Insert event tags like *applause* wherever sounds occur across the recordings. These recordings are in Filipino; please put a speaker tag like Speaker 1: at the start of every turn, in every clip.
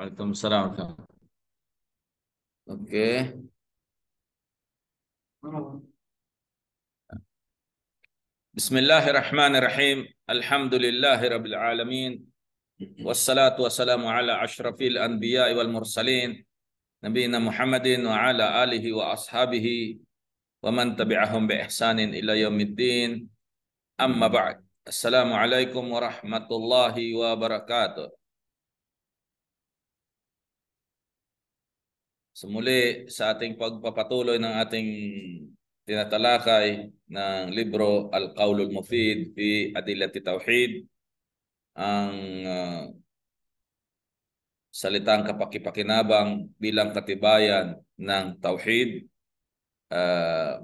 Speaker 1: الله. اوكي. بسم الله الرحمن الرحيم الحمد لله رب العالمين والصلاة والسلام على أشرف الأنبياء والمرسلين نبينا محمد وعلى آله وأصحابه ومن تبعهم بإحسان إلى يوم الدين أما بعد السلام عليكم ورحمة الله وبركاته So muli sa ating pagpapatuloy ng ating tinatalakay ng libro Al-Qawlul Mufid fi Adillati Tauhid ang uh, salitang kapakipakinabang bilang katibayan ng tauhid. Uh, ah,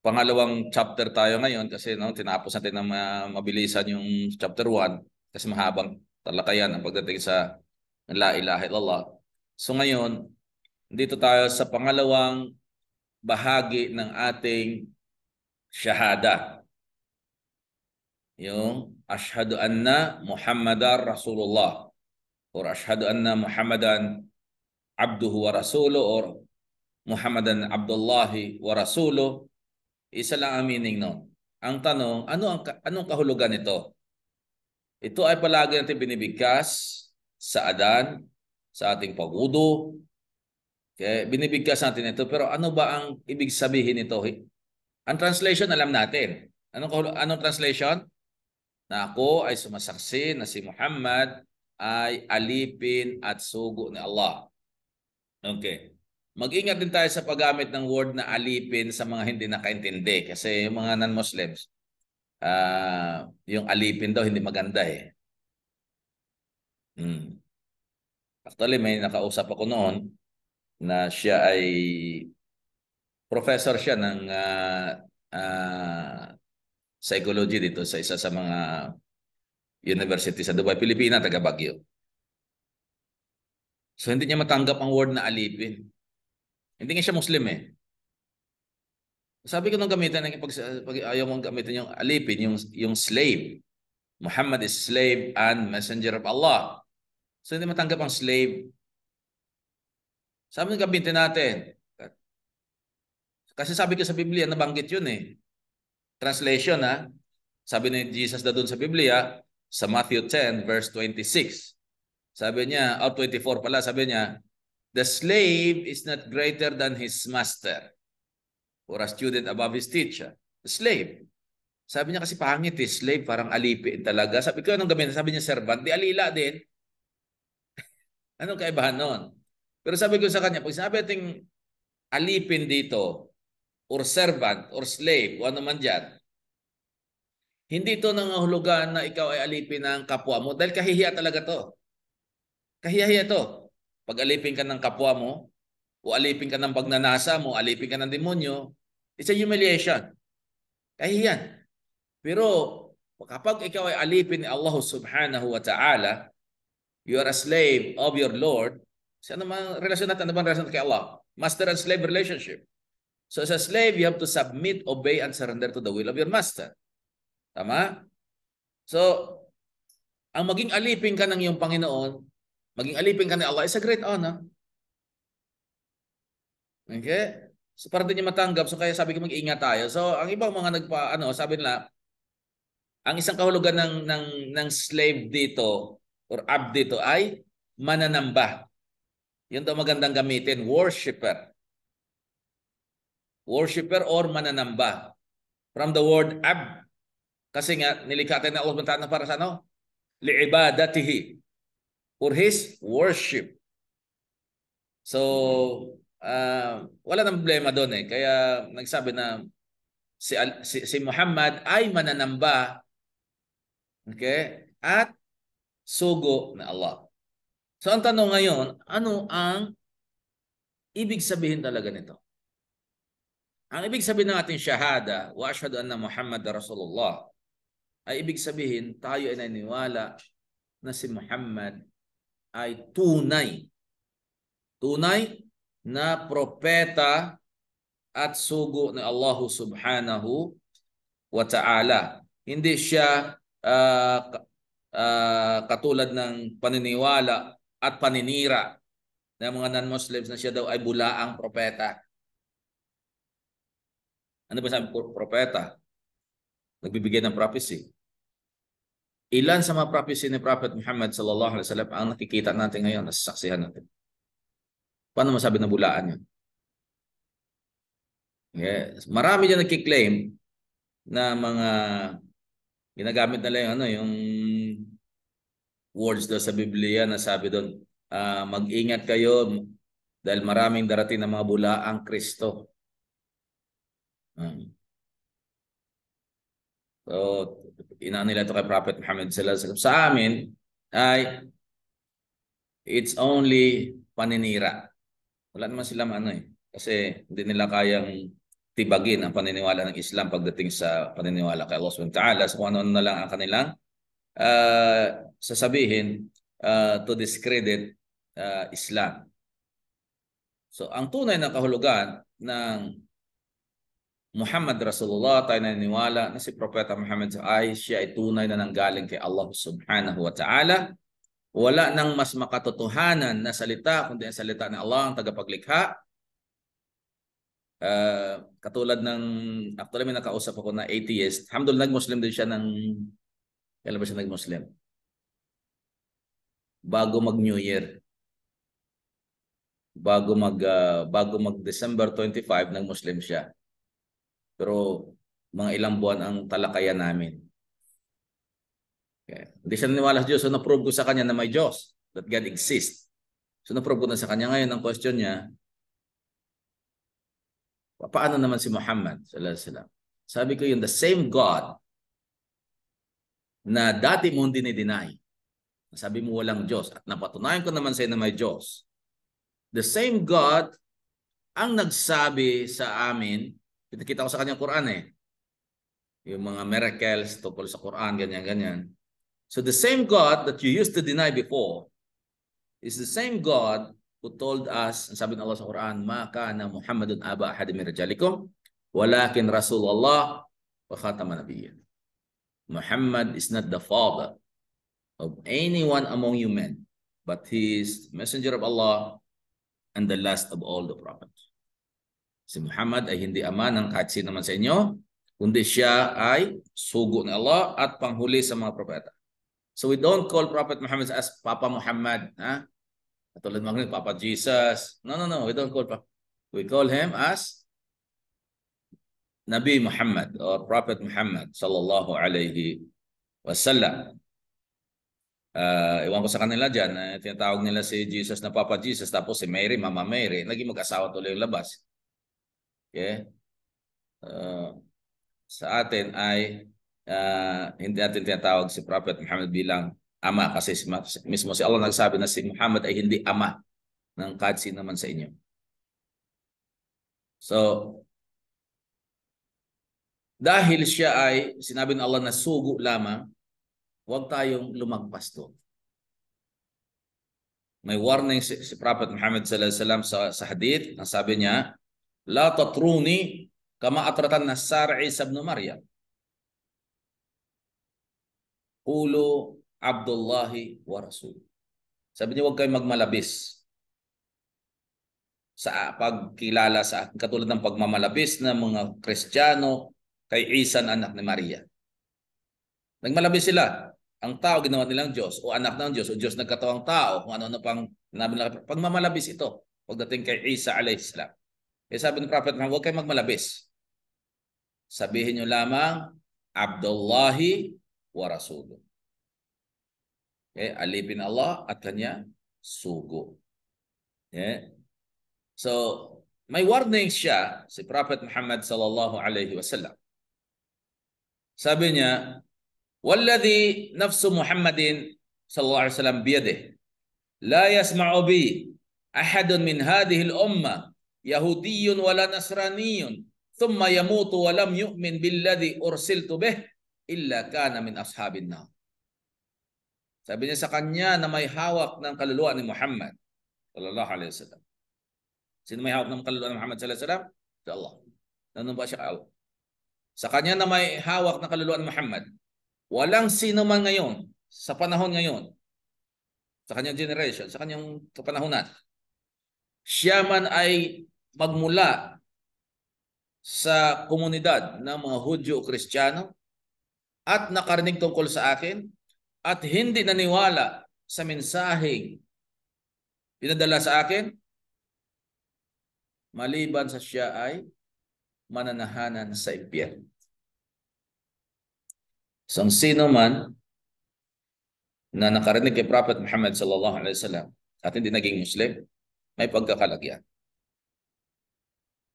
Speaker 1: pangalawang chapter tayo ngayon kasi no tinapos natin na mabilisan yung chapter 1 kasi mahabang talakayan ang pagdating sa la ilaha illallah. So ngayon, dito tayo sa pangalawang bahagi ng ating shahada. Yung ashhadu anna Muhammadan Rasulullah or ashhadu anna Muhammadan abduhu wa rasulu or Muhammadan Abdullahi wa rasulu. Isa lang ang meaning nun. Ang tanong, ano ang anong kahulugan nito? Ito ay palagi natin binibigkas sa Adan sa ating pagwudo. Okay, binibigkas natin ito. Pero ano ba ang ibig sabihin nito? Ang translation alam natin. Anong, anong translation? Na ako ay sumasaksi na si Muhammad ay alipin at sugo ni Allah. Okay. Mag-ingat din tayo sa paggamit ng word na alipin sa mga hindi nakaintindi. Kasi yung mga non-Muslims, uh, yung alipin daw hindi maganda eh. Hmm. Actually, may nakausap ako noon na siya ay professor siya ng uh, uh, psychology dito sa isa sa mga university sa Dubai, Pilipina, taga Baguio. So hindi niya matanggap ang word na alipin. Hindi nga siya Muslim eh. Sabi ko nung gamitan, pag, pag ayaw mong gamitin yung alipin, yung, yung slave. Muhammad is slave and messenger of Allah. So hindi matanggap ang slave. Sabi ng kabinti natin, kasi sabi ko sa Biblia, nabanggit yun eh. Translation ha. Sabi ni Jesus na doon sa Biblia, sa Matthew 10 verse 26. Sabi niya, oh 24 pala, sabi niya, The slave is not greater than his master or a student above his teacher. The slave. Sabi niya kasi pangit eh, slave, parang alipin talaga. Sabi ko, anong gamitin? Sabi niya, servant. Di alila din. Anong kaibahan nun? Pero sabi ko sa kanya, pag sinabi ating alipin dito, or servant, or slave, o ano man dyan, hindi ito nangahulugan na ikaw ay alipin ng kapwa mo dahil kahihiya talaga to. Kahihiya to. Pag alipin ka ng kapwa mo, o alipin ka ng pagnanasa mo, alipin ka ng demonyo, it's a humiliation. Kahihiyan. Pero kapag ikaw ay alipin ni Allah subhanahu wa ta'ala, You are a slave of your Lord. Sa ano man relasyon natin? Ano bang relasyon kay Allah? Master and slave relationship. So as a slave, you have to submit, obey, and surrender to the will of your master. Tama? So, ang maging alipin ka ng iyong Panginoon, maging alipin ka ni Allah is a great honor. Okay? So para din niya matanggap, so kaya sabi ko mag-iingat tayo. So ang ibang mga nagpa ano, sabi nila ang isang kahulugan ng ng ng slave dito or abd dito ay mananamba. Yun daw magandang gamitin, worshipper. Worshipper or mananamba. From the word ab. Kasi nga, nilikha tayo na umuntaan na para sa ano? Li'ibadatihi. For his worship. So, uh, wala nang problema doon eh. Kaya nagsabi na si, si, si Muhammad ay mananamba okay? at sugo ni Allah. So ang tanong ngayon, ano ang ibig sabihin talaga nito? Ang ibig sabihin ng ating shahada, wa ashhadu anna Muhammad Rasulullah, ay ibig sabihin tayo ay naniwala na si Muhammad ay tunay. Tunay na propeta at sugo ni Allah subhanahu wa ta'ala. Hindi siya uh, uh, katulad ng paniniwala at paninira ng mga non-Muslims na siya daw ay bulaang propeta. Ano ba sabi propeta? Nagbibigay ng prophecy. Ilan sa mga prophecy ni Prophet Muhammad sallallahu alaihi wasallam ang nakikita natin ngayon, nasasaksihan natin. Paano masabi na bulaan yun? Yes. Marami dyan nagkiklaim na mga ginagamit nila yung ano, yung words daw sa Biblia na sabi doon, uh, mag-ingat kayo dahil maraming darating na mga bula ang Kristo. Hmm. So, inaan nila ito kay Prophet Muhammad sallallahu alaihi wasallam. Sa amin ay it's only paninira. Wala naman sila ano eh. Kasi hindi nila kayang tibagin ang paniniwala ng Islam pagdating sa paniniwala kay Allah subhanahu wa ta'ala. So kung ano na lang ang kanilang uh, sasabihin uh, to discredit uh, Islam. So ang tunay na kahulugan ng Muhammad Rasulullah tayo naniniwala na si Propeta Muhammad ay siya ay tunay na nanggaling kay Allah subhanahu wa ta'ala. Wala nang mas makatotohanan na salita kundi ang salita ng Allah ang tagapaglikha. Uh, katulad ng, actually may nakausap ako na atheist. Alhamdulillah, nag-Muslim din siya ng, kailan ba siya nag-Muslim? bago mag New Year. Bago mag uh, bago mag December 25 ng Muslim siya. Pero mga ilang buwan ang talakayan namin. Okay. Hindi siya naniwala sa Diyos. So na-prove ko sa kanya na may Diyos. That God exists. So na-prove ko na sa kanya ngayon ang question niya. Paano naman si Muhammad? Salam. Sabi ko yun, the same God na dati mo mong dinideny sabi mo walang Diyos. At napatunayan ko naman sa'yo na may Diyos. The same God ang nagsabi sa amin, pinakita ko sa kanyang Quran eh, yung mga miracles tungkol sa Quran, ganyan-ganyan. So the same God that you used to deny before is the same God who told us, ang sabi ng Allah sa Quran, Ma kana Muhammadun aba ahad min rijalikum, walakin Rasulullah wa khatama nabiyyan. Muhammad is not the father of anyone among you men, but he is messenger of Allah and the last of all the prophets. Si Muhammad ay hindi ama ng kahit sino man sa inyo, kundi siya ay sugo ng Allah at panghuli sa mga propeta. So we don't call Prophet Muhammad as Papa Muhammad. Ha? Katulad mo rin, Papa Jesus. No, no, no. We don't call Papa. We call him as Nabi Muhammad or Prophet Muhammad sallallahu alayhi wasallam uh, ewan ko sa kanila dyan, uh, tinatawag nila si Jesus na Papa Jesus, tapos si Mary, Mama Mary, naging mag-asawa tuloy yung labas. Okay? Uh, sa atin ay uh, hindi natin tinatawag si Prophet Muhammad bilang ama kasi si, mismo si Allah nagsabi na si Muhammad ay hindi ama ng kadsi naman sa inyo. So, dahil siya ay sinabi ng Allah na sugo lamang, Huwag tayong lumagpas doon. May warning si, si Prophet Muhammad sallallahu alaihi wasallam sa, sa hadith na sabi niya, "La tatruni kama atratan nasari Sar'i ibn Maryam." Kulo Abdullahi wa Rasul. Sabi niya, huwag kayong magmalabis sa pagkilala sa Katulad ng pagmamalabis ng mga Kristiyano kay Isan anak ni Maria. Nagmalabis sila ang tao ginawa nilang Diyos o anak ng Diyos o Diyos nagkatawang tao kung ano-ano pang namin na Pagmamalabis ito pagdating kay Isa a.s. Eh sabi ng Prophet na huwag kayong magmalabis. Sabihin niyo lamang, Abdullahi wa Rasulun. Okay, eh, alipin Allah at kanya sugo. Yeah. So, may warning siya si Prophet Muhammad sallallahu alaihi wasallam. Sabi niya, والذي نفس محمد صلى الله عليه وسلم بيده لا يسمع بي أحد من هذه الأمة يهودي ولا نصراني ثم يموت ولم يؤمن بالذي أرسلت به إلا كان من أصحاب النار Sabi niya sa kanya na may hawak ng kaluluwa ni Muhammad sallallahu alaihi wasallam. Sino may hawak ng kaluluwa ni Muhammad sallallahu alaihi wasallam? Si Allah. Nandun ba siya Allah? Sa kanya na may hawak ng kaluluwa ni Muhammad, Walang sino man ngayon, sa panahon ngayon, sa kanyang generation, sa kanyang kapanahonan, siya man ay magmula sa komunidad ng mga Hudyo o Kristiyano at nakarinig tungkol sa akin at hindi naniwala sa mensaheng pinadala sa akin, maliban sa siya ay mananahanan sa impyerno. So ang sino man na nakarinig kay Prophet Muhammad sallallahu alaihi wasallam at hindi naging Muslim, may pagkakalagyan.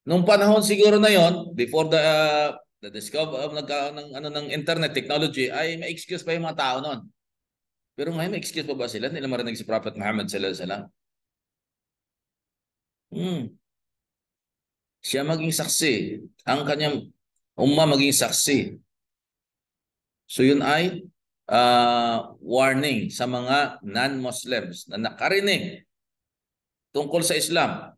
Speaker 1: Nung panahon siguro na yon, before the uh, the discover uh, uh, ng, ano ng internet technology, ay may excuse pa yung mga tao noon. Pero ngayon, may excuse pa ba sila? Nila marinig si Prophet Muhammad sallallahu alaihi wasallam. Hmm. Siya maging saksi. Ang kanyang umma maging saksi So yun ay uh, warning sa mga non-Muslims na nakarinig tungkol sa Islam,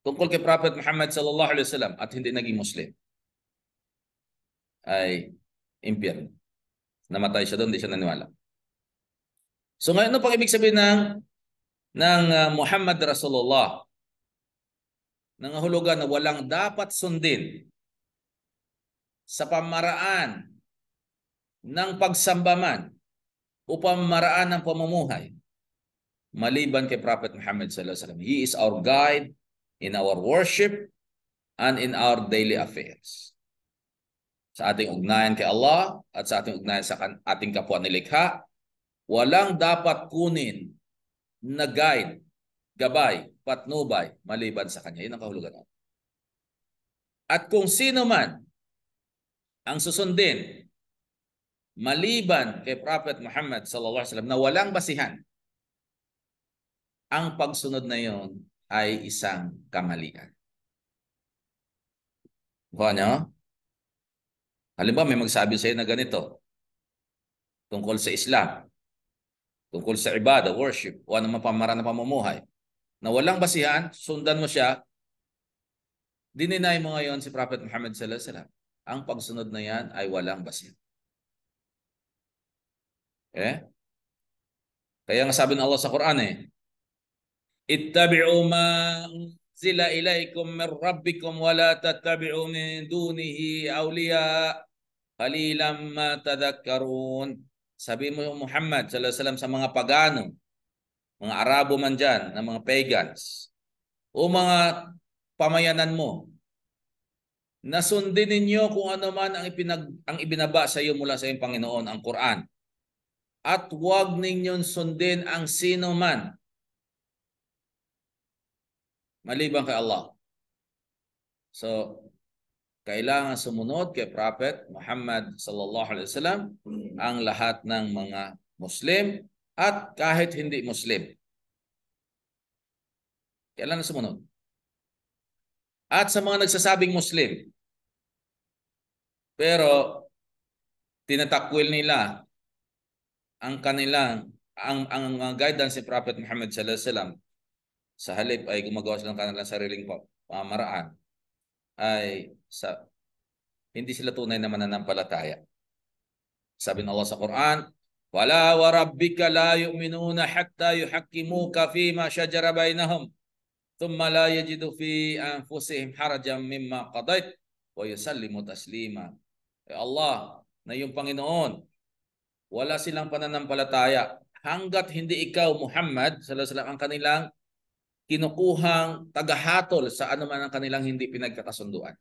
Speaker 1: tungkol kay Prophet Muhammad sallallahu alaihi wasallam at hindi naging Muslim ay impyerno. Namatay siya doon, hindi siya naniwala. So ngayon, ano pang ibig sabihin ng ng uh, Muhammad Rasulullah? Nangahulugan na walang dapat sundin sa pamaraan ng pagsambaman upang maraan ng pamumuhay maliban kay Prophet Muhammad sallallahu alaihi wasallam. He is our guide in our worship and in our daily affairs. Sa ating ugnayan kay Allah at sa ating ugnayan sa ating kapwa nilikha, walang dapat kunin na guide, gabay, patnubay, maliban sa Kanya. Yun ang kahulugan At kung sino man ang susundin maliban kay Prophet Muhammad sallallahu alaihi wasallam na walang basihan. Ang pagsunod na yon ay isang kamalian. Kuha nyo? Halimbawa may magsabi sa iyo na ganito tungkol sa Islam, tungkol sa ibada, worship, o anong pamaraan na pamumuhay, na walang basihan, sundan mo siya, dininay mo ngayon si Prophet Muhammad sallallahu alaihi wasallam. Ang pagsunod na yan ay walang basihan. Eh? Kaya nga sabi ng Allah sa Quran eh, Ittabi'u ma unzila ilaykum min rabbikum wa la tattabi'u min dunihi awliya qalilan ma tadhakkarun. Sabi mo Muhammad sallallahu alaihi wasallam sa mga pagano, mga Arabo man diyan, ng mga pagans, o mga pamayanan mo, nasundin ninyo kung ano man ang, ipinag, ang ibinaba sa iyo mula sa iyong Panginoon, ang Quran at huwag ninyong sundin ang sino man maliban kay Allah. So, kailangan sumunod kay Prophet Muhammad sallallahu alaihi wasallam ang lahat ng mga Muslim at kahit hindi Muslim. Kailangan sumunod. At sa mga nagsasabing Muslim, pero tinatakwil nila ang kanilang ang ang, ang guidance ni Prophet Muhammad sallallahu alaihi wasallam sa halip ay gumagawa sila ng kanilang sariling pamamaraan ay sa hindi sila tunay na mananampalataya. Sabi ng Allah sa Quran, wala wa rabbika la yu'minuna hatta yuhaqqimuka ma shajara bainahum thumma la yajidu fi anfusihim harajan mimma qadait wa yusallimu taslima. Eh Allah, na yung Panginoon, wala silang pananampalataya hanggat hindi ikaw Muhammad sallallahu alaihi ang kanilang kinukuhang tagahatol sa anuman ang kanilang hindi pinagkakasunduan.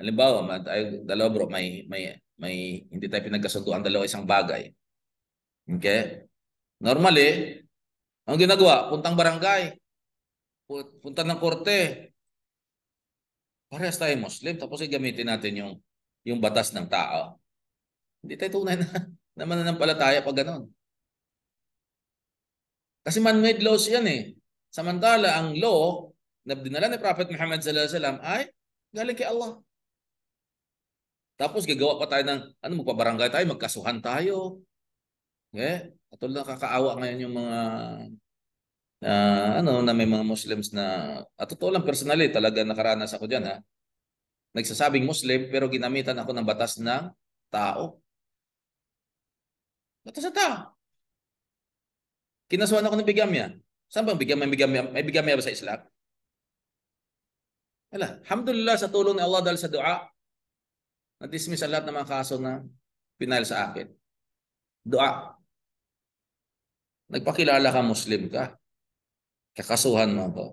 Speaker 1: Halimbawa, man, tayo, dalawa bro, may, may, may hindi tayo pinagkasunduan dalawa isang bagay. Okay? Normally, ang ginagawa, puntang barangay, punta ng korte, parehas tayo Muslim, tapos gamitin natin yung, yung batas ng tao. Hindi tayo tunay na, na mananampalataya pag ganun. Kasi man-made laws yan eh. Samantala, ang law na dinala ni Prophet Muhammad sallallahu alaihi wasallam ay galing kay Allah. Tapos gagawa pa tayo ng, ano, magpabarangay tayo, magkasuhan tayo. Okay? Eh, katulad na kakaawa ngayon yung mga uh, ano na may mga Muslims na at totoo lang personally talaga nakaranas ako diyan ha. Nagsasabing Muslim pero ginamitan ako ng batas ng tao. Batas sa tao. Kinasuhan ako ng bigamya. Saan bang bigamya? May bigamya, may bigamya ba sa Islam? Ala, alhamdulillah sa tulong ni Allah dahil sa dua, na-dismiss ang lahat ng mga kaso na pinal sa akin. Dua. Nagpakilala ka, Muslim ka. Kakasuhan mo ako.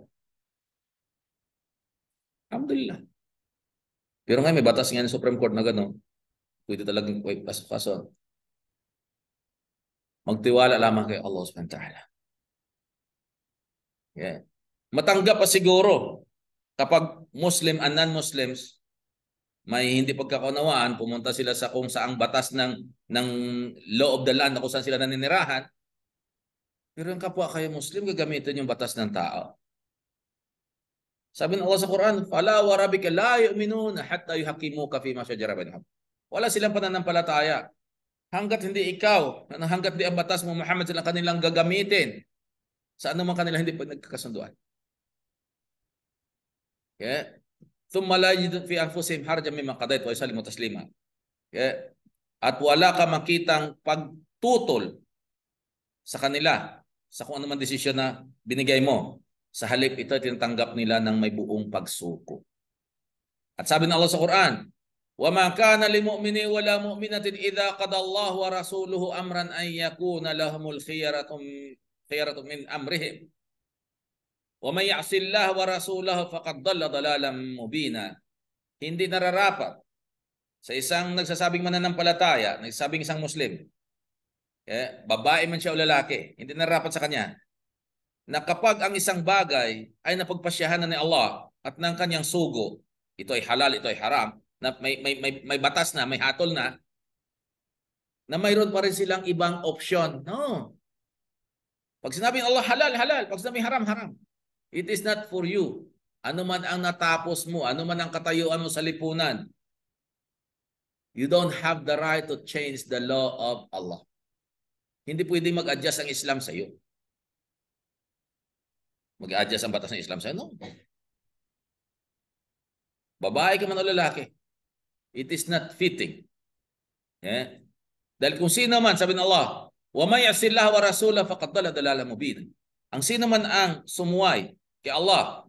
Speaker 1: Alhamdulillah. Pero ngayon may batas nga ng Supreme Court na gano'n. Pwede talagang kaso. Magtiwala lamang kay Allah subhanahu wa ta'ala. Yeah. Matanggap pa siguro kapag Muslim and non-Muslims may hindi pagkakaunawaan, pumunta sila sa kung saang batas ng ng law of the land na kung saan sila naninirahan. Pero yung kapwa kayo Muslim, gagamitin yung batas ng tao. Sabi ng Allah sa Quran, "Fala wa rabbika la yu'minuna hatta yuhaqqimuka fi ma shajara Wala silang pananampalataya hanggat hindi ikaw, hanggat hindi ang batas mo Muhammad sila kanilang gagamitin sa man kanila hindi pa nagkakasunduan. Okay? ثم لا يجد في harja mimma مما wa ويسلم taslima. Okay? At wala ka makitang pagtutol sa kanila sa kung man desisyon na binigay mo. Sa halip ito tinatanggap nila ng may buong pagsuko. At sabi ng Allah sa Quran, وما كان لمؤمن ولا مؤمنة إذا قضى الله ورسوله أمرا أن يكون لهم الخيرة خيرة من أمرهم ومن يعص الله ورسوله فقد ضل ضلالا مبينا hindi nararapat sa isang nagsasabing mananampalataya, nagsasabing isang Muslim, eh, babae man siya o lalaki, hindi nararapat sa kanya na kapag ang isang bagay ay napagpasyahan na ni Allah at ng kanyang sugo, ito ay halal, ito ay haram, na may, may, may, may batas na, may hatol na, na mayroon pa rin silang ibang option. No. Pag sinabi ng Allah halal, halal. Pag sinabi haram, haram. It is not for you. Ano man ang natapos mo, ano man ang katayuan mo sa lipunan, you don't have the right to change the law of Allah. Hindi pwede mag-adjust ang Islam sa iyo. Mag-adjust ang batas ng Islam sa iyo. No. Babae ka man o lalaki, It is not fitting. Yeah? Dahil kung sino man, sabi ng Allah, وَمَا يَعْسِ اللَّهَ وَرَسُولَهُ فَقَدْ دَلَ دَلَالَ مُبِينًا Ang sino man ang sumuway kay Allah,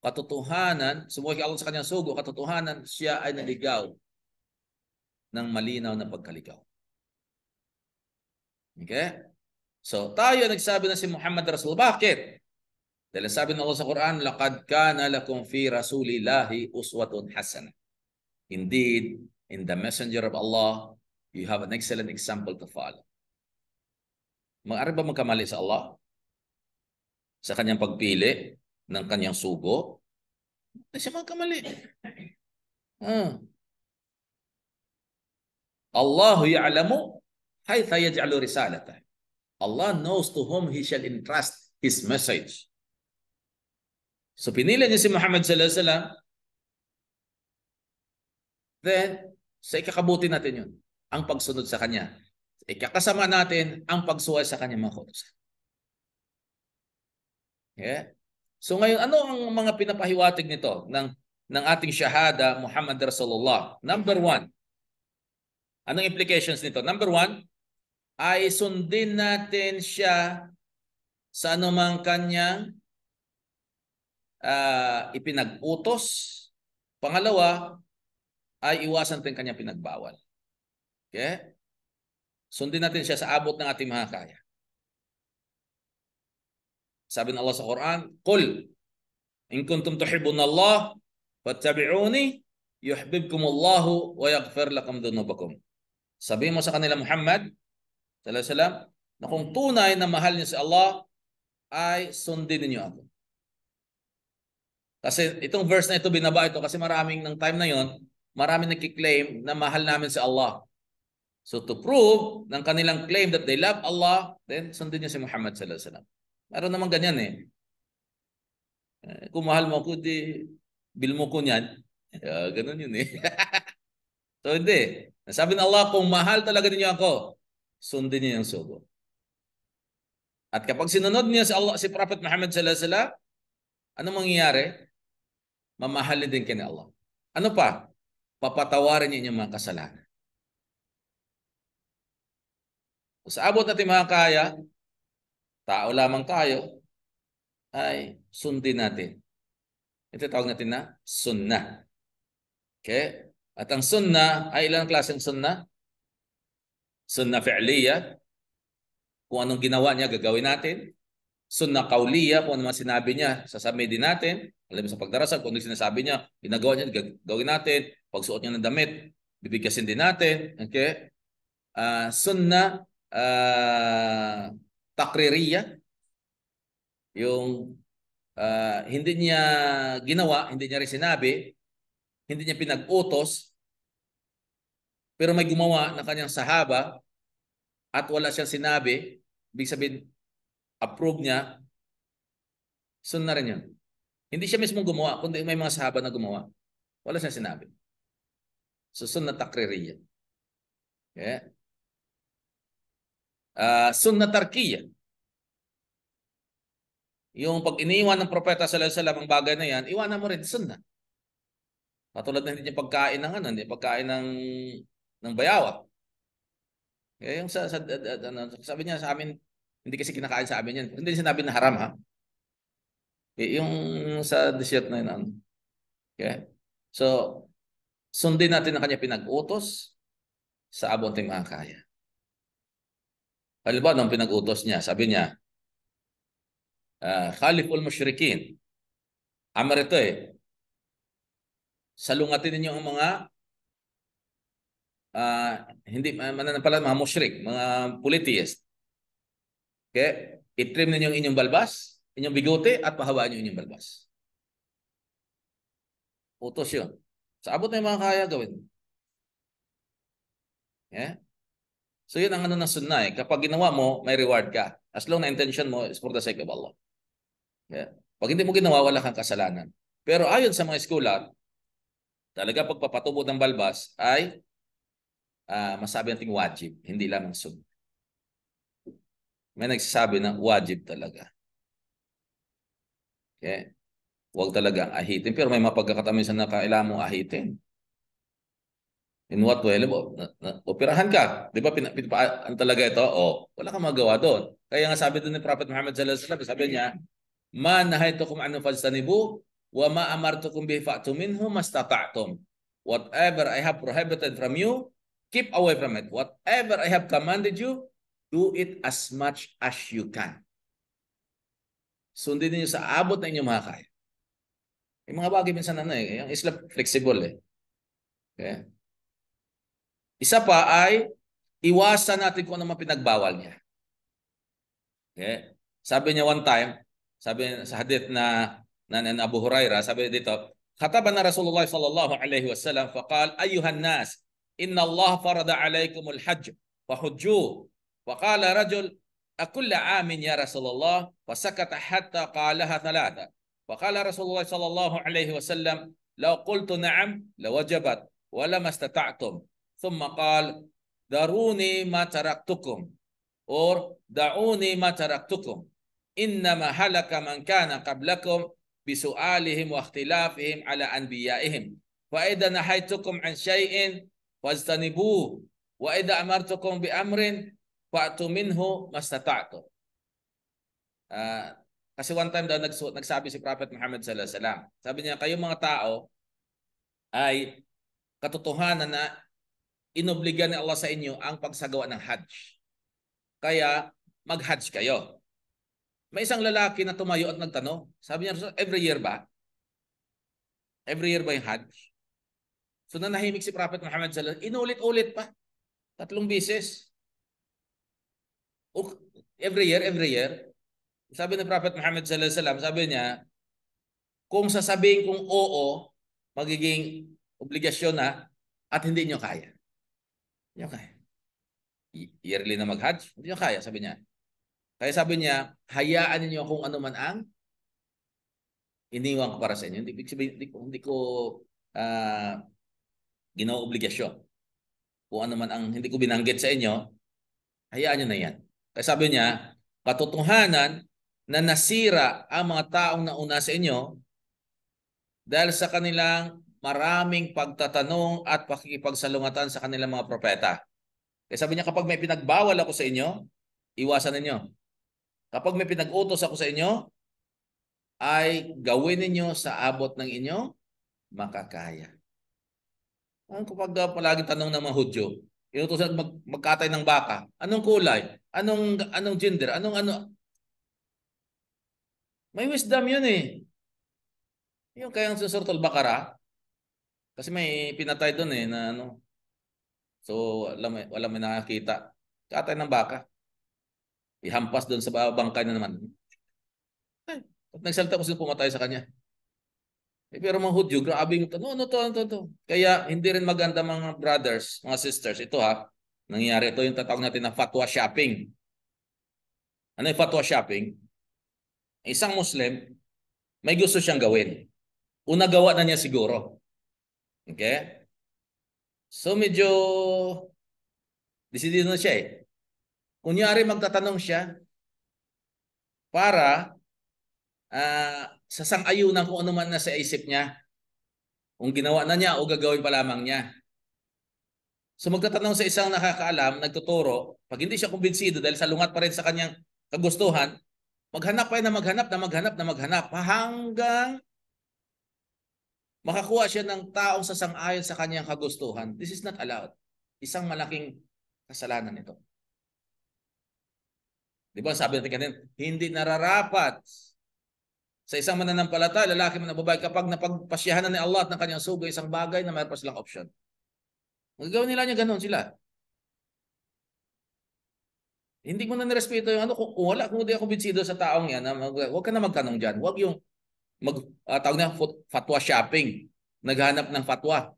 Speaker 1: katotohanan, sumuway kay Allah sa kanyang sugo, katotohanan, siya ay naligaw ng malinaw na pagkaligaw. Okay? So, tayo nagsabi na si Muhammad Rasul. Bakit? Dahil sabi ng Allah sa Quran, لَقَدْ كَانَ لَكُمْ فِي رَسُولِ اللَّهِ أُسْوَةٌ حَسَنَةٌ Indeed, in the messenger of Allah, you have an excellent example to follow. Maaari ba magkamali sa Allah? Sa kanyang pagpili ng kanyang sugo? Hindi siya magkamali. Ah. Allahu ya'lamu haytha yaj'alu risalatah. Allah knows to whom He shall entrust His message. So pinili niya si Muhammad sallallahu alaihi wasallam then sa ikakabuti natin yun, ang pagsunod sa Kanya. ikakasama natin ang pagsuway sa Kanya mga kautosan. Yeah? So ngayon, ano ang mga pinapahiwatig nito ng, ng ating shahada Muhammad Rasulullah? Number one, anong implications nito? Number one, ay sundin natin siya sa anumang kanyang uh, ipinag-utos. Pangalawa, ay iwasan natin kanya pinagbawal. Okay? Sundin natin siya sa abot ng ating mga kaya. Sabi ng Allah sa Quran, Qul, in kuntum tuhibun Allah, fattabi'uni, yuhbibkum Allahu wa yaghfir lakum dhunubakum. Sabi mo sa kanila Muhammad, sallallahu alaihi na kung tunay na mahal niyo si Allah, ay sundin niyo ako. Kasi itong verse na ito, binaba ito kasi maraming ng time na yon marami nagki-claim na mahal namin si Allah. So to prove ng kanilang claim that they love Allah, then sundin niya si Muhammad sallallahu alaihi wasallam. Meron naman ganyan eh. eh. Kung mahal mo ako, di bil mo ko niyan. Uh, *laughs* ganun yun eh. *laughs* so hindi. Sabi ng Allah, kung mahal talaga ninyo ako, sundin niyo yung sugo. At kapag sinunod niya si Allah, si Prophet Muhammad sallallahu alaihi wasallam, ano mangyayari? Mamahalin din kay Allah. Ano pa? papatawarin niya yung mga kasalanan. Kung sa abot natin mga kaya, tao lamang tayo, ay sundin natin. Ito tawag natin na sunnah. Okay? At ang sunnah ay ilang klaseng sunnah? Sunnah fi'liya, kung anong ginawa niya, gagawin natin. Sunnah kauliya, kung anong sinabi niya, sasabihin din natin. Alam mo sa pagdarasal, kung anong sinasabi niya, ginagawa niya, gagawin natin. Pagsuot niya ng damit, bibigkasin din natin. Okay? Uh, sunna uh, takririya. Yung uh, hindi niya ginawa, hindi niya rin sinabi, hindi niya pinag-utos, pero may gumawa na kanyang sahaba at wala siyang sinabi, ibig sabihin, approve niya, sunna rin yun. Hindi siya mismo gumawa, kundi may mga sahaba na gumawa. Wala siyang sinabi. Susunna takririye. Yeah. Uh, ah, sunna tarkiya. Yung pag iniwan ng propeta sallallahu alaihi wasallam ang bagay na yan, iwanan mo rin sunna. Katulad na hindi niya pagkain ng ano, hindi pagkain ng ng bayawa. Eh, yung sa, sa, ano, sabi niya sa amin, hindi kasi kinakain sa amin yan. Hindi sinabi na haram ha. Eh, yung sa dessert na yun. Okay? Ano? So, Sundin natin ang kanya pinag-utos sa abot ng makakaya. Halimbawa, nung pinag-utos niya, sabi niya, uh, ah, Khaliful Mushrikin, amar ito eh, salungatin ninyo ang mga uh, hindi ah, mananampalataya, mga mushrik, mga polytheist. Okay? Itrim ninyo ang inyong balbas, inyong bigote, at pahawaan ninyo inyong balbas. Utos yun. Sa abot na yung mga kaya gawin. Yeah? So yun ang ano ng sunna eh. Kapag ginawa mo, may reward ka. As long na intention mo is for the sake of Allah. Yeah? Pag hindi mo ginawa, wala kang kasalanan. Pero ayon sa mga scholar, talaga pagpapatubo ng balbas ay uh, masabi nating wajib, hindi lamang sunna. May nagsasabi na wajib talaga. Okay? Huwag talaga ahitin. Pero may mga pagkakataminsan na kailangan mong ahitin. In what way? Alam mo, na, na, operahan ka. Di ba? pinapaan talaga ito? O, wala kang magawa doon. Kaya nga sabi doon ni Prophet Muhammad sallallahu alaihi wasallam, sabi niya, Ma nahaytukum anhu fajtanibu wa ma amartukum bihi fa'tu minhu mastata'tum. Whatever I have prohibited from you, keep away from it. Whatever I have commanded you, do it as much as you can. Sundin niyo sa abot ng inyong makakaya. Yung mga bagay minsan ano eh, yung Islam flexible eh. Okay? Isa pa ay iwasan natin kung ano man pinagbawal niya. Okay? Sabi niya one time, sabi sa hadith na na, na Abu Huraira, sabi dito, Khataba na Rasulullah sallallahu alaihi wasallam faqal ayuhan nas inna Allah farada alaykumul hajj fahujju faqala rajul akulla amin ya Rasulullah sakata hatta qalaha thalatha فقال رسول الله صلى الله عليه وسلم لو قلت نعم لوجبت ولما استطعتم ثم قال داروني ما تركتكم أو دعوني ما تركتكم إنما هلك من كان قبلكم بسؤالهم واختلافهم على أنبيائهم فإذا نهيتكم عن شيء فاجتنبوه وإذا أمرتكم بأمر فأتوا منه ما استطعتم آه Kasi one time daw nagsu- nagsabi si Prophet Muhammad sallallahu alaihi wasallam. Sabi niya, kayong mga tao ay katotohanan na inobliga ni Allah sa inyo ang pagsagawa ng Hajj. Kaya mag-Hajj kayo. May isang lalaki na tumayo at nagtanong. Sabi niya, every year ba? Every year ba yung Hajj? So nanahimik si Prophet Muhammad sallallahu alaihi wasallam. Inulit-ulit pa. Tatlong beses. Every year, every year. Sabi ni Prophet Muhammad sallallahu alaihi wasallam, sabi niya, kung sasabihin kong oo, magiging obligasyon na at hindi niyo kaya. Hindi nyo kaya. Yearly na mag-hajj, hindi niyo kaya, sabi niya. Kaya sabi niya, hayaan niyo kung ano man ang iniwan ko para sa inyo. Hindi, sabihin, hindi ko, hindi ko uh, ginawa obligasyon. Kung ano man ang hindi ko binanggit sa inyo, hayaan niyo na yan. Kaya sabi niya, katotohanan, na nasira ang mga taong nauna sa inyo dahil sa kanilang maraming pagtatanong at pakikipagsalungatan sa kanilang mga propeta. Kaya sabi niya, kapag may pinagbawal ako sa inyo, iwasan ninyo. Kapag may pinag-utos ako sa inyo, ay gawin ninyo sa abot ng inyo makakaya. Ang kapag uh, palagi tanong ng mga Hudyo, inutusan mag, magkatay ng baka, anong kulay? Anong anong gender? Anong ano may wisdom yun eh. Yung kayang Surat bakara. kasi may pinatay doon eh na ano. So wala may, wala may nakakita. Katay ng baka. Ihampas doon sa bangkay na naman. Eh, at nagsalita ko sino pumatay sa kanya. Eh, pero mga Hudyo, grabe yung tanong, ano to, ano to, ano to. Kaya hindi rin maganda mga brothers, mga sisters. Ito ha, nangyayari. Ito yung tatawag natin na fatwa shopping. Ano yung fatwa shopping? isang Muslim, may gusto siyang gawin. Una gawa na niya siguro. Okay? So medyo decidido na siya eh. Kunyari magtatanong siya para uh, ah, sasang-ayunan kung ano man na sa isip niya. Kung ginawa na niya o gagawin pa lamang niya. So magtatanong sa isang nakakaalam, nagtuturo, pag hindi siya kumbinsido dahil sa lungat pa rin sa kanyang kagustuhan, Maghanap pa na maghanap na maghanap na maghanap hanggang makakuha siya ng taong sasang-ayon sa kanyang kagustuhan. This is not allowed. Isang malaking kasalanan ito. Di ba sabi natin kanina, hindi nararapat sa isang mananampalataya, lalaki man o babae, kapag napagpasyahan na ni Allah at ng kanyang sugo, isang bagay na mayroon pa silang option. gagawin nila niya ganoon sila. Hindi mo na nirespeto yung ano, kung, wala, kung hindi ako binsido sa taong yan, huwag ka na magtanong dyan. Huwag yung mag, uh, tawag na fatwa shopping. Naghanap ng fatwa.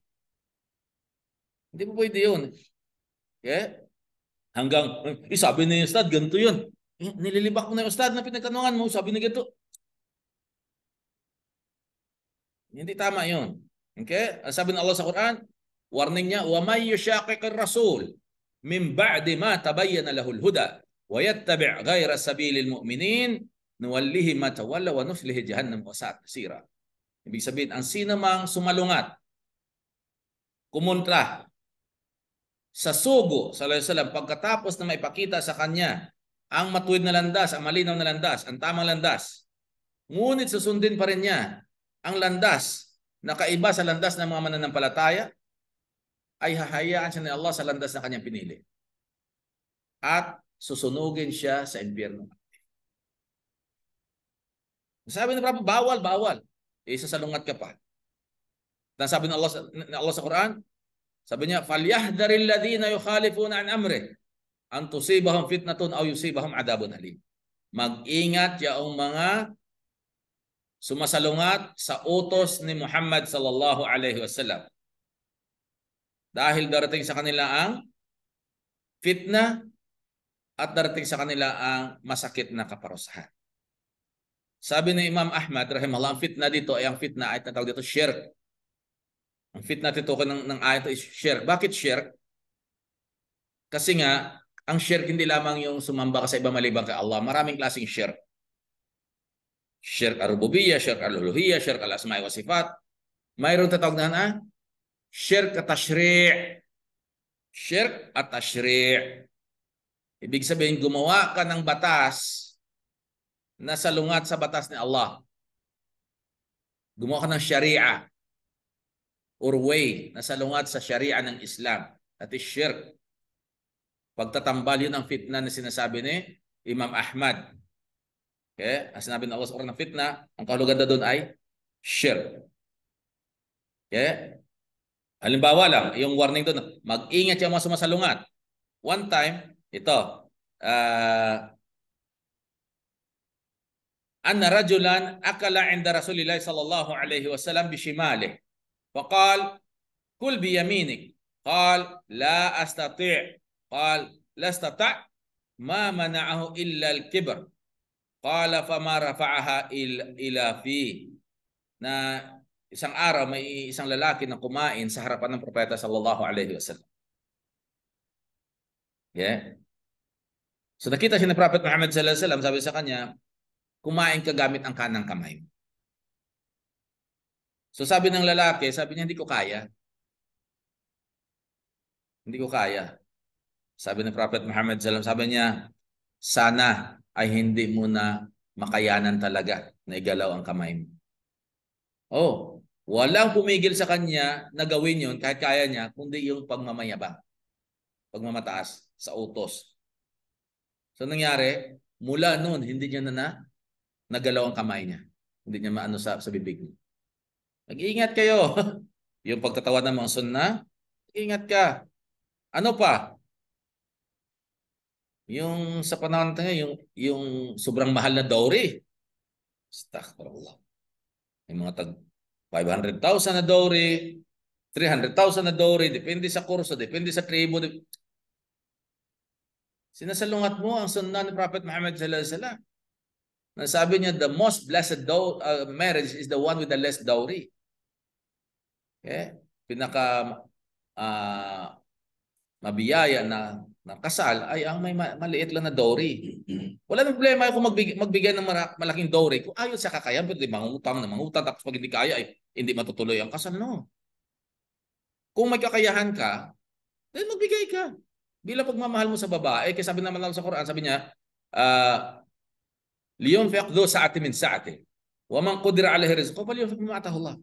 Speaker 1: Hindi po pwede yun. Okay? Hanggang, eh, sabi ni Ustad, ganito yun. Eh, nililibak mo na yung Ustad na pinagtanungan mo, sabi na ganito. Hindi tama yun. Okay? Sabi ng Allah sa Quran, warning niya, وَمَنْ يُشَاقِقِ الرَّسُولِ min ba'di ma tabayyana lahul huda wa yattabi' ghayra sabilil mu'minin nuwallihi ma tawalla wa nuslihi jahannam wa sa'at Ibig sabihin, ang sinamang sumalungat, kumontra sa sugo, sallallahu alaihi wasallam, pagkatapos na maipakita sa kanya ang matuwid na landas, ang malinaw na landas, ang tamang landas, ngunit susundin pa rin niya ang landas na kaiba sa landas ng mga mananampalataya, ay hahayaan siya ni Allah sa landas na kanyang pinili. At susunugin siya sa impyerno. Sabi ng Prophet, bawal, bawal. E, isasalungat ka pa. Dan sabi ng Allah, Allah sa Quran, sabi niya, فَلْيَحْدَرِ الَّذِينَ يُخَالِفُونَ عَنْ أَمْرِهِ أَنْ تُصِيبَهُمْ فِتْنَةٌ أَوْ يُصِيبَهُمْ عَذَابٌ halim. Mag-ingat yaong mga sumasalungat sa utos ni Muhammad sallallahu alaihi wasallam dahil darating sa kanila ang fitna at darating sa kanila ang masakit na kaparusahan. Sabi ni Imam Ahmad, rahimahullah, ang fitna dito ay ang fitna ay tinatawag dito shirk. Ang fitna dito ng, ng ayat ay shirk. Bakit shirk? Kasi nga, ang shirk hindi lamang yung sumamba ka sa iba maliban kay Allah. Maraming klaseng shirk. Shirk al-rububiyya, shirk al-uluhiyya, shirk al-asma'i wa sifat. Mayroon tatawag na na ah, Shirk at tashri'. Shirk at tashri'. Ibig sabihin, gumawa ka ng batas na salungat sa batas ni Allah. Gumawa ka ng sharia or way na salungat sa sharia ng Islam. That is shirk. Pagtatambal yun ang fitna na sinasabi ni Imam Ahmad. Okay? Ang sinabi ng Allah sa ng fitna, ang kahulugan na doon ay shirk. Okay? Halimbawa lang, yung warning doon, mag-ingat yung mga sumasalungat. One time, ito, uh, eh, anna rajulan akala inda Rasulillah sallallahu alaihi wasallam bishimali. Faqal, kul biyaminik. Qal, la astati' Qal, la astata' ma mana'ahu illa al-kibr. Qala fama rafa'aha ila fi. Na isang araw may isang lalaki na kumain sa harapan ng propeta sallallahu alaihi wasallam. Yeah. So nakita si ni Prophet Muhammad sallallahu alaihi wasallam, sabi sa kanya, kumain ka gamit ang kanang kamay mo. So sabi ng lalaki, sabi niya hindi ko kaya. Hindi ko kaya. Sabi ng Prophet Muhammad sallallahu alaihi wasallam, sabi niya, sana ay hindi mo na makayanan talaga na igalaw ang kamay mo. Oh, Walang pumigil sa kanya na gawin yon kahit kaya niya, kundi yung pagmamayabang, pagmamataas sa utos. So nangyari, mula noon, hindi niya na, na nagalaw ang kamay niya. Hindi niya maano sa, sa bibig niya. Nag-iingat kayo. *laughs* yung pagtatawa ng mga sunna, ingat ka. Ano pa? Yung sa panahon tayo, yung, yung sobrang mahal na dowry. Astaghfirullah. May mga tag 500,000 na dowry, 300,000 na dowry, depende sa kurso, depende sa tribo. Dep- Sinasalungat mo ang sunnah ni Prophet Muhammad sallallahu alaihi wasallam. Nasabi niya, the most blessed dow- uh, marriage is the one with the less dowry. Okay? Pinaka uh, mabiyaya na ng kasal ay ang may maliit lang na dowry. Wala nang problema kung magbigay, magbigay ng malaking dowry kung ayon sa kakayahan pero mangutang na mangutang tapos pag hindi kaya ay hindi matutuloy ang kasal, no. Kung may kakayahan ka, then magbigay ka. Bila pagmamahal mo sa babae, kasi sabi naman lang sa Quran, sabi niya, uh, Leon faqdu sa'ati min sa'ati. Wa man qudira alayhi rizqo, fal yunfiq mimma atahu Allah.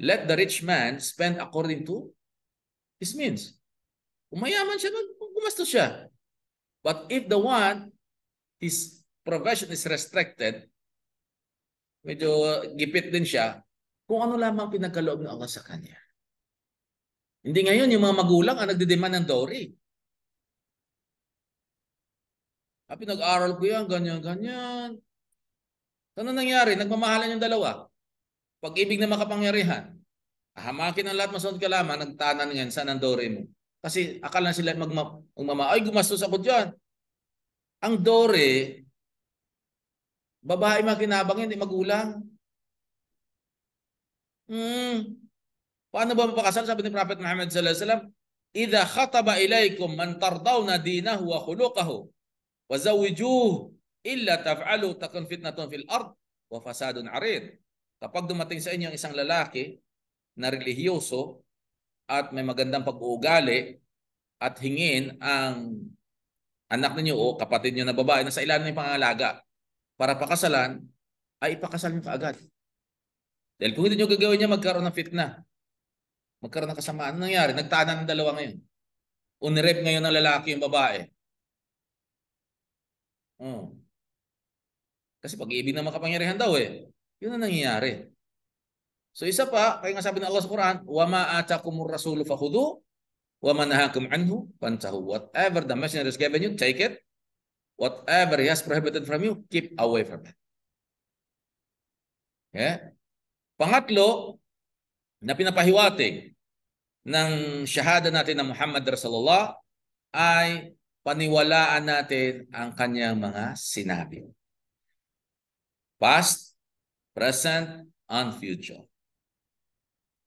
Speaker 1: Let the rich man spend according to his means. mayaman siya, gumastos siya. But if the one, his profession is restricted, medyo gipit din siya, kung ano lamang pinagkaloob ng Allah sa kanya. Hindi ngayon yung mga magulang ang nagdedemand ng dowry. Ah, pinag-aral ko yan, ganyan, ganyan. Ano nangyari? Nagmamahalan yung dalawa. Pag-ibig na makapangyarihan. Hamakin ang lahat masunod ka lamang, nagtanan yan, saan ang dowry mo? Kasi akala sila magma, magmama, ay gumastos ako dyan. Ang dore, babae makinabang, hindi magulang. Hmm. Paano ba mapakasal? Sabi ni Prophet Muhammad sallallahu alaihi wasallam, "Idza khataba ilaykum man tardawna dinahu wa khuluquhu wa zawwijuhu illa taf'alu takun fitnatun fil ard wa fasadun arid." Kapag dumating sa inyo ang isang lalaki na relihiyoso at may magandang pag-uugali at hingin ang anak ninyo o kapatid niyo na babae na sa ilalim ng pangangalaga para pakasalan, ay ipakasal niyo kaagad. Dahil kung hindi nyo gagawin niya, magkaroon ng fitna. Magkaroon ng kasamaan. Anong nangyari? Nagtanan ng dalawa ngayon. Unirep ngayon ng lalaki yung babae. Oh. Kasi pag-ibig na makapangyarihan daw eh. Yun ang nangyayari. So isa pa, kaya nga sabi ng Allah sa Quran, وَمَا آتَكُمُ الرَّسُولُ فَخُذُوا وَمَا نَهَاكُمْ عَنْهُ فَانْتَهُوا Whatever the messenger has given you, take it. Whatever he has prohibited from you, keep away from it. Yeah? Pangatlo, na pinapahiwatig ng shahada natin ng Muhammad Rasulullah ay paniwalaan natin ang kanyang mga sinabi. Past, present, and future.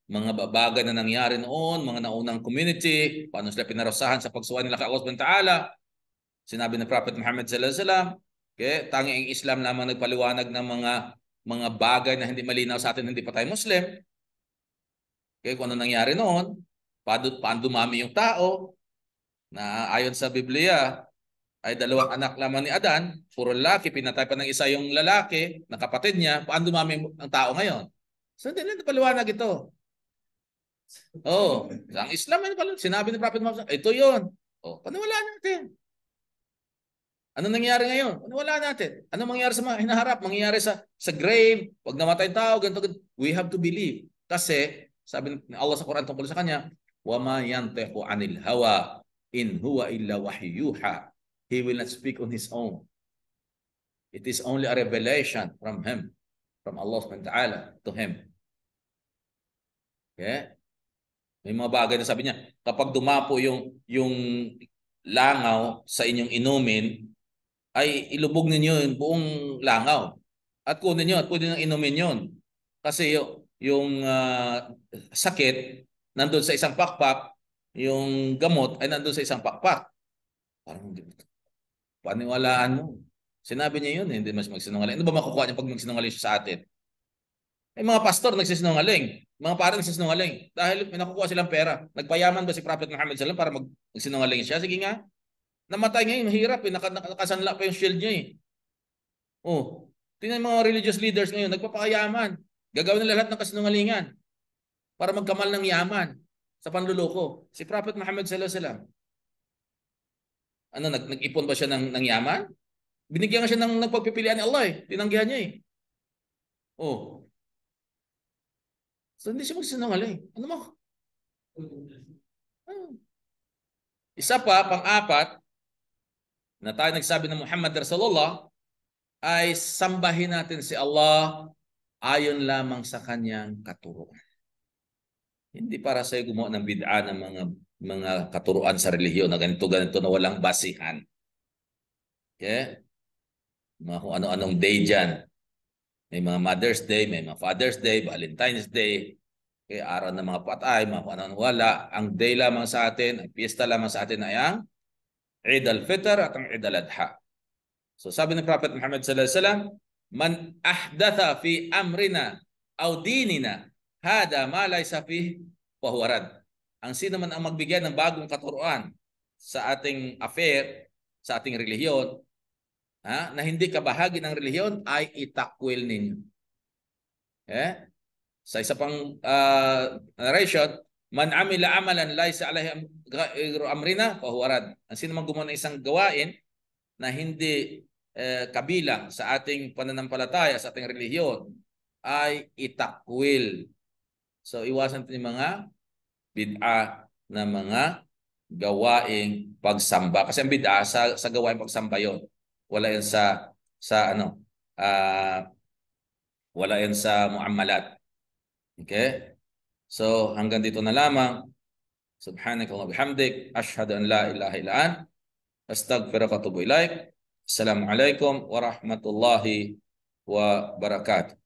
Speaker 1: Mga babaga na nangyari noon, mga naunang community, paano sila pinarusahan sa pagsuwa nila kay Allah subhanahu ta'ala. Sinabi ni Prophet Muhammad sallallahu alaihi wasallam, okay, tanging Islam lamang nagpaliwanag ng mga mga bagay na hindi malinaw sa atin, hindi pa tayo Muslim. Okay, kung ano nangyari noon, paano, paano dumami yung tao na ayon sa Biblia ay dalawang anak lamang ni Adan, puro lalaki, pinatay pa ng isa yung lalaki na kapatid niya, paano dumami ang tao ngayon? So hindi na paliwanag ito. Oh, ang Islam ay ano pala, sinabi ni Prophet Muhammad, ito 'yon. Oh, paniwalaan natin. Ano nangyayari ngayon? Ano wala natin? Ano mangyayari sa mga hinaharap? Mangyayari sa sa grave, pag namatay tao, ganito, ganito. We have to believe. Kasi, sabi ni Allah sa Quran tungkol sa kanya, وَمَا يَنْتَهُ عَنِ الْهَوَى إِنْ هُوَ إِلَّا وَحِيُّهَا He will not speak on his own. It is only a revelation from him, from Allah subhanahu wa ta'ala to him. Okay? May mga bagay na sabi niya, kapag dumapo yung yung langaw sa inyong inumin, ay ilubog ninyo yung buong langaw. At kunin niyo at pwede nang inumin yon. Kasi yung, uh, sakit nandoon sa isang pakpak, yung gamot ay nandoon sa isang pakpak. Parang paniwalaan mo. Sinabi niya yun, eh, hindi mas magsinungaling. Ano ba makukuha niya pag magsinungaling siya sa atin? Eh, mga pastor nagsisinungaling. Mga pare nagsisinungaling. Dahil may nakukuha silang pera. Nagpayaman ba si Prophet Muhammad SAW para mag magsinungaling siya? Sige nga, Namatay niya yun, hirap eh. Nakasanla pa yung shield niya eh. Oh, tingnan mga religious leaders ngayon, nagpapakayaman. Gagawin nila lahat ng kasinungalingan para magkamal ng yaman sa panluloko. Si Prophet Muhammad sallallahu alaihi wasallam. Ano, nag ipon ba siya ng, ng yaman? Binigyan siya ng, ng pagpipilian ni Allah eh. Tinanggihan niya eh. Oh. So hindi siya eh. Ano mo? Hmm. Isa pa, pang-apat, na tayo nagsabi ng Muhammad Rasulullah ay sambahin natin si Allah ayon lamang sa kanyang katuruan. Hindi para sa'yo gumawa ng bid'a ng mga mga katuruan sa relihiyon na ganito ganito na walang basihan. Okay? Mga kung ano-anong day dyan. May mga Mother's Day, may mga Father's Day, Valentine's Day, okay, araw ng mga patay, mga kung ano-ano wala. Ang day lamang sa atin, ang piyesta lamang sa atin ay ang Eid al-Fitr at ang Eid al-Adha. So sabi ng Prophet Muhammad sallallahu alaihi wasallam, "Man ahdatha fi amrina aw dinina hada ma laysa fihi fahuwarad." Ang sino man ang magbigay ng bagong katuruan sa ating affair, sa ating relihiyon, ha, na hindi kabahagi ng relihiyon ay itakwil ninyo. Eh? Sa isa pang uh, narration, Man amila amalan laysa alayhi amrina huwa rad. Ang sino man gumawa ng isang gawain na hindi eh, kabilang sa ating pananampalataya, sa ating relihiyon, ay itakwil. So iwasan natin yung mga bid'a na mga gawaing pagsamba. Kasi ang bid'a sa, sa gawaing pagsamba yon. Wala yan sa sa ano uh, wala yan sa muamalat. Okay? So hanggang dito na lamang. Subhanakallah Allah bihamdik. Ashhadu an la ilaha illa an. Astaghfirullah wa atubu ilaik. Assalamualaikum warahmatullahi wabarakatuh.